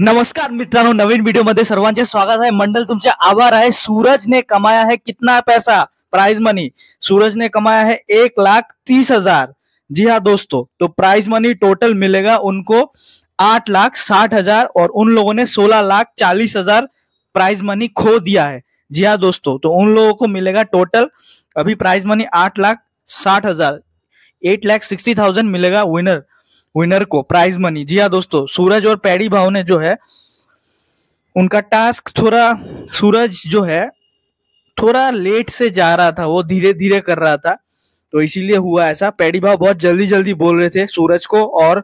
नमस्कार मित्रों नवीन वीडियो मध्य सर्वे स्वागत है मंडल तुमचे आभार है सूरज ने कमाया है कितना पैसा प्राइज मनी सूरज ने कमाया है एक लाख तीस हजार जी हाँ दोस्तों तो प्राइज मनी टोटल मिलेगा उनको आठ लाख साठ हजार और उन लोगों ने सोलह लाख चालीस हजार प्राइज मनी खो दिया है जी हाँ दोस्तों तो उन लोगों को मिलेगा टोटल अभी प्राइज मनी आठ लाख साठ हजार एट लाख सिक्सटी थाउजेंड मिलेगा विनर विनर को प्राइज मनी जी हाँ दोस्तों सूरज और पैडी भाव ने जो है उनका टास्क थोड़ा सूरज जो है थोड़ा लेट से जा रहा था वो धीरे धीरे कर रहा था तो इसीलिए हुआ ऐसा पैडी भाव बहुत जल्दी जल्दी बोल रहे थे सूरज को और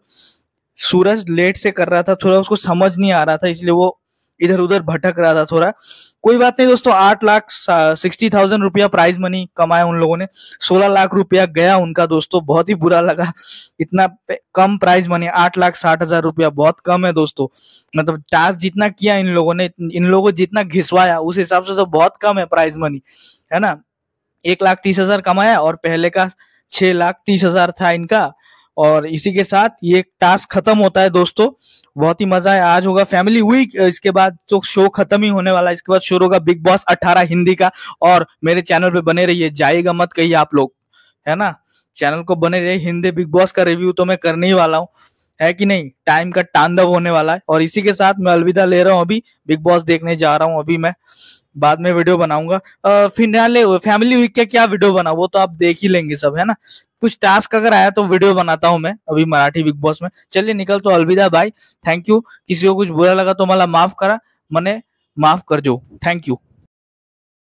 सूरज लेट से कर रहा था थोड़ा उसको समझ नहीं आ रहा था इसलिए वो इधर उधर भटक रहा था थोड़ा कोई बात नहीं दोस्तों आठ लाख सिक्सटी थाउजेंड रुपया प्राइज मनी कमाया उन लोगों ने सोलह लाख रुपया गया उनका दोस्तों बहुत ही बुरा लगा इतना कम प्राइज मनी आठ लाख साठ हजार रुपया बहुत कम है दोस्तों मतलब टास्क जितना किया इन लोगों ने इन लोगों जितना घिसवाया उस हिसाब से तो बहुत कम है प्राइज मनी है ना एक लाख तीस हजार कमाया और पहले का छह लाख तीस हजार था इनका और इसी के साथ ये टास्क खत्म होता है दोस्तों बहुत ही मजा है आज होगा फैमिली वीक इसके बाद तो शो खत्म ही होने वाला है इसके बाद शुरू होगा बिग बॉस 18 हिंदी का और मेरे चैनल पे बने रहिए जाएगा मत कहिए आप लोग है ना चैनल को बने रहिए हिंदी बिग बॉस का रिव्यू तो मैं करने ही वाला हूँ है कि नहीं टाइम का तांडव होने वाला है और इसी के साथ मैं अलविदा ले रहा हूँ अभी बिग बॉस देखने जा रहा हूँ अभी मैं बाद में वीडियो बनाऊंगा फिर फैमिली वीक का क्या वीडियो बना वो तो आप देख ही लेंगे सब है ना कुछ टास्क अगर आया तो वीडियो बनाता हूँ मैं अभी मराठी बिग बॉस में चलिए निकल तो अलविदा भाई थैंक यू किसी को कुछ बुरा लगा तो माला माफ करा मने माफ कर जो थैंक यू